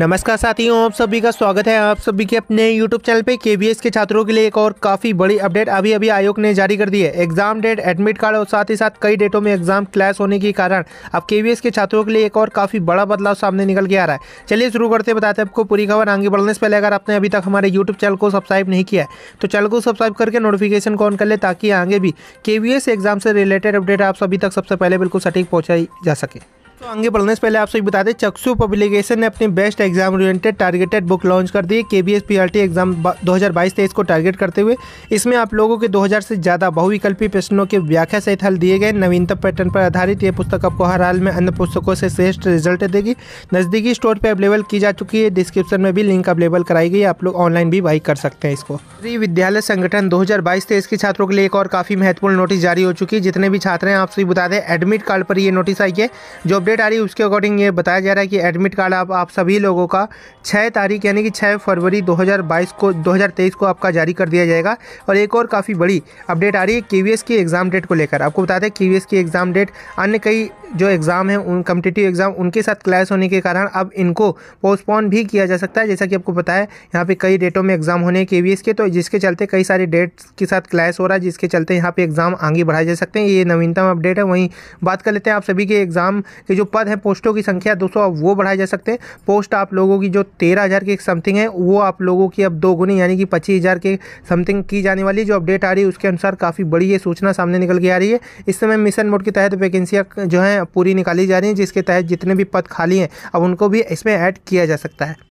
नमस्कार साथियों आप सभी का स्वागत है आप सभी के अपने YouTube चैनल पे KBS के छात्रों के लिए एक और काफ़ी बड़ी अपडेट अभी अभी आयोग ने जारी कर दी है एग्जाम डेट एडमिट कार्ड और साथ ही साथ कई डेटों में एग्जाम क्लैश होने के कारण अब KBS के छात्रों के लिए एक और काफ़ी बड़ा बदलाव सामने निकल के आ रहा है चलिए शुरू करते बताते आपको पूरी खबर आगे बढ़ने से पहले अगर आपने अभी तक हमारे यूट्यूब चैनल को सब्सक्राइब नहीं किया है तो चैनल को सब्सक्राइब करके नोटिफिकेशन ऑन कर ले ताकि आगे भी के एग्जाम से रिलेटेड अपडेट आप सभी तक सबसे पहले बिल्कुल सटीक पहुँचाई जा सके तो आगे बढ़ने से पहले आप सभी बता दें चक्सु पब्लिकेशन ने अपनी best exam oriented targeted book launch कर दी है K B S P R T exam दो हज़ार बाईस तेईस को टारगेट करते हुए इसमें आप लोगों के दो हज़ार से ज़्यादा बहुविकल्पी प्रश्नों के व्याख्या सहित हल दिए गए नवीनतम पैटर्न पर आधारित ये पुस्तक आपको हर हाल में अन्य पुस्तकों से श्रेष्ठ रिजल्ट देगी नज़दीकी स्टोर पर अवेलेबल की जा चुकी है डिस्क्रिप्शन में भी लिंक अवेलेबल कराई गई आप लोग ऑनलाइन भी बाई कर सकते हैं इसको श्री विद्यालय संगठन दो हज़ार बाईस तेईस के छात्रों के लिए एक और काफ़ी महत्वपूर्ण नोटिस जारी हो चुकी है जितने भी छात्र हैं आप सभी बता दें एडमिट कार्ड पर यह नोटिस आई है जो अपडेट आ रही है उसके अकॉर्डिंग ये बताया जा रहा है कि एडमिट कार्ड आप आप सभी लोगों का 6 तारीख यानी कि 6 फरवरी 2022 को 2023 को आपका जारी कर दिया जाएगा और एक और काफ़ी बड़ी अपडेट आ रही है के की एग्ज़ाम डेट को लेकर आपको बता दें के की एग्ज़ाम डेट अन्य कई जो एग्ज़ाम है उन कम्पिटेटिव एग्ज़ाम उनके साथ क्लैश होने के कारण अब इनको पोस्टपोन भी किया जा सकता है जैसा कि आपको पता है यहाँ पे कई डेटों में एग्ज़ाम होने के वी के तो जिसके चलते कई सारे डेट्स के साथ क्लैश हो रहा है जिसके चलते यहाँ पे एग्ज़ाम आगे बढ़ाए जा सकते हैं ये नवीनतम अपडेट है वहीं बात कर लेते हैं आप सभी के एग्ज़ाम के जो पद है पोस्टों की संख्या दोस्तों अब वो बढ़ाए जा सकते हैं पोस्ट आप लोगों की जो तेरह हज़ार की समथिंग है वो आप लोगों की अब दो गुनी यानी कि पच्चीस हज़ार के समथिंग की जाने वाली जो अपडेट आ रही है उसके अनुसार काफ़ी बड़ी ये सूचना सामने निकल के आ रही है इस समय मिशन मोड के तहत वैकेंसियाँ जो हैं पूरी निकाली जा रही हैं जिसके तहत जितने भी पद खाली हैं अब उनको भी इसमें ऐड किया जा सकता है